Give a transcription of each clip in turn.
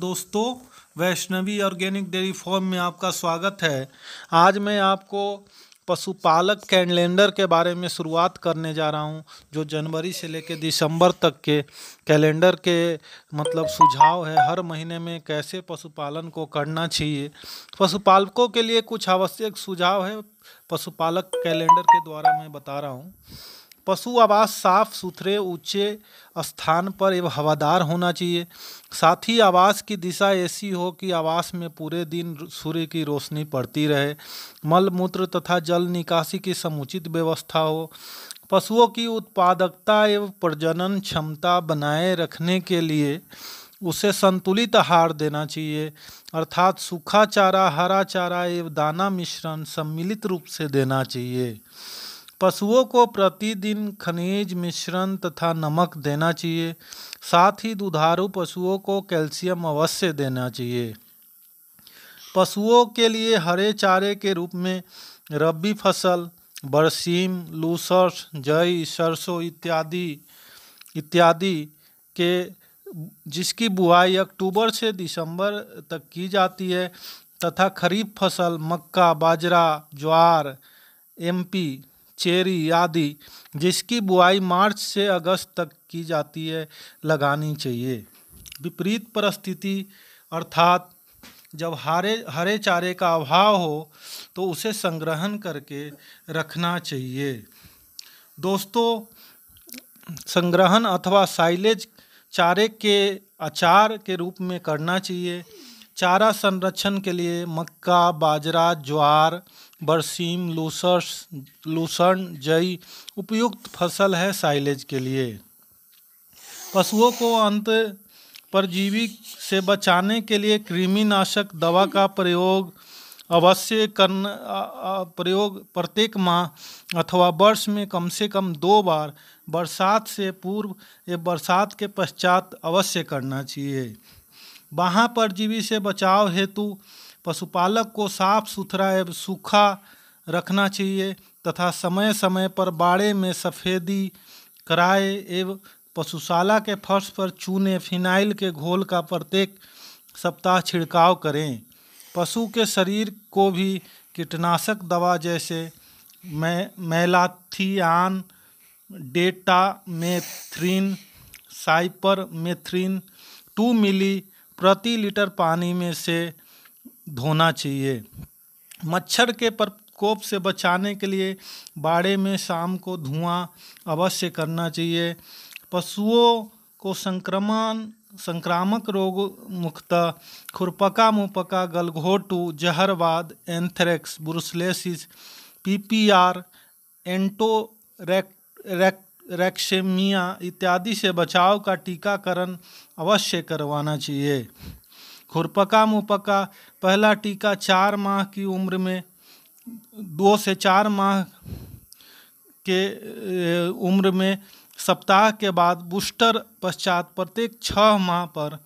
दोस्तों Vaishnavi organic dairy farm में आपका स्वागत है आज मैं आपको पशुपालक कैलेंडर के बारे में शुरुआत करने जा रहा हूँ जो जनवरी से लेकर दिसंबर तक के कैलेंडर के मतलब सुझाव है हर महीने में कैसे पशुपालन को करना चाहिए पशुपालकों के लिए कुछ आवश्यक सुझाव है पशुपालक कैलेंडर के द्वारा मैं बता रहा हूँ पशु आवास साफ सुथरे ऊंचे स्थान पर एवं हवादार होना चाहिए साथ ही आवास की दिशा ऐसी हो कि आवास में पूरे दिन सूर्य की रोशनी पड़ती रहे मल मूत्र तथा जल निकासी की समुचित व्यवस्था हो पशुओं की उत्पादकता एवं प्रजनन क्षमता बनाए रखने के लिए उसे संतुलित आहार देना चाहिए अर्थात सूखा चारा हरा चारा एवं दाना मिश्रण सम्मिलित रूप से देना चाहिए पशुओं को प्रतिदिन खनिज मिश्रण तथा नमक देना चाहिए साथ ही दुधारू पशुओं को कैल्शियम अवश्य देना चाहिए पशुओं के लिए हरे चारे के रूप में रबी फसल बरसीम लूसर्स जई सरसों इत्यादि इत्यादि के जिसकी बुआई अक्टूबर से दिसंबर तक की जाती है तथा खरीफ फसल मक्का बाजरा ज्वार एमपी चेरी आदि जिसकी बुआई मार्च से अगस्त तक की जाती है लगानी चाहिए विपरीत परिस्थिति अर्थात जब हरे हरे चारे का अभाव हो तो उसे संग्रहण करके रखना चाहिए दोस्तों संग्रहण अथवा साइलेज चारे के अचार के रूप में करना चाहिए चारा संरक्षण के लिए मक्का बाजरा ज्वार बरसीम लूसर्स लूसर्न जई उपयुक्त फसल है साइलेज के लिए पशुओं को अंत परजीवी से बचाने के लिए कृमिनाशक दवा का प्रयोग अवश्य करना प्रयोग प्रत्येक माह अथवा वर्ष में कम से कम दो बार बरसात से पूर्व या बरसात के पश्चात अवश्य करना चाहिए वहाँ परजीवी से बचाव हेतु पशुपालक को साफ सुथरा एवं सूखा रखना चाहिए तथा समय समय पर बाड़े में सफ़ेदी कराए एवं पशुशाला के फर्श पर चूने फिनाइल के घोल का प्रत्येक सप्ताह छिड़काव करें पशु के शरीर को भी कीटनाशक दवा जैसे मै malathion deltamethrin cypermethrin two मिली प्रति लीटर पानी में से धोना चाहिए मच्छर के प्रकोप से बचाने के लिए बाड़े में शाम को धुआं अवश्य करना चाहिए पशुओं को संक्रमण संक्रामक रोग मुक्त खुरपका मुपका गलघोटू जहरवाद एंथ्रेक्स ब्रुसलेसिस पीपीआर एंटोरेक्सेमिया इत्यादि से बचाव का टीकाकरण अवश्य करवाना चाहिए खुरपका मुपका पहला टीका चार माह की उम्र में दो से चार माह के उम्र में सप्ताह के बाद बूस्टर पश्चात प्रत्येक छः माह पर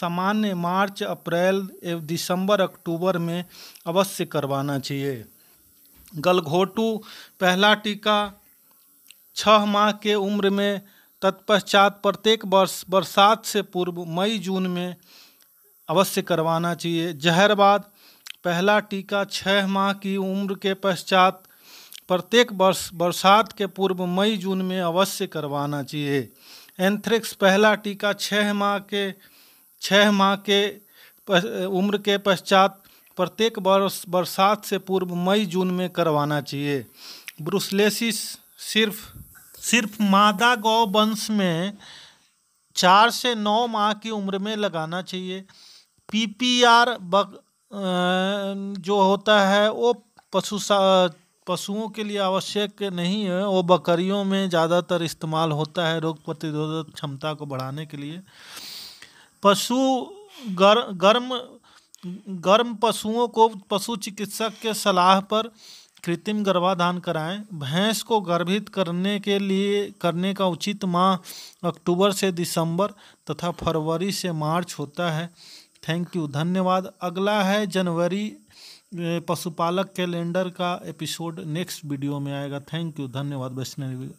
सामान्य मार्च अप्रैल एवं दिसंबर अक्टूबर में अवश्य करवाना चाहिए गलघोटू पहला टीका छः माह के उम्र में तत्पश्चात प्रत्येक वर्ष बरसात से पूर्व मई जून में अवश्य करवाना चाहिए जहरबाद पहला टीका छः माह की उम्र के पश्चात प्रत्येक वर्ष बरसात के पूर्व मई जून में अवश्य करवाना चाहिए एंथ्रिक्स पहला टीका छः माह के छः माह के उम्र के पश्चात प्रत्येक वर्ष बरसात से पूर्व मई जून में करवाना चाहिए ब्रुसलेसिस सिर्फ सिर्फ मादा गौ वंश में चार से नौ माह की उम्र में लगाना चाहिए पीपीआर जो होता है वो पशु पशुओं के लिए आवश्यक नहीं है वो बकरियों में ज़्यादातर इस्तेमाल होता है रोग प्रतिरोधक क्षमता को बढ़ाने के लिए पशु गर, गर्म गर्म पशुओं को पशु चिकित्सक के सलाह पर कृत्रिम गर्भाधान कराएं भैंस को गर्भित करने के लिए करने का उचित माह अक्टूबर से दिसंबर तथा फरवरी से मार्च होता है थैंक यू धन्यवाद अगला है जनवरी पशुपालक कैलेंडर का एपिसोड नेक्स्ट वीडियो में आएगा थैंक यू धन्यवाद वैष्णवी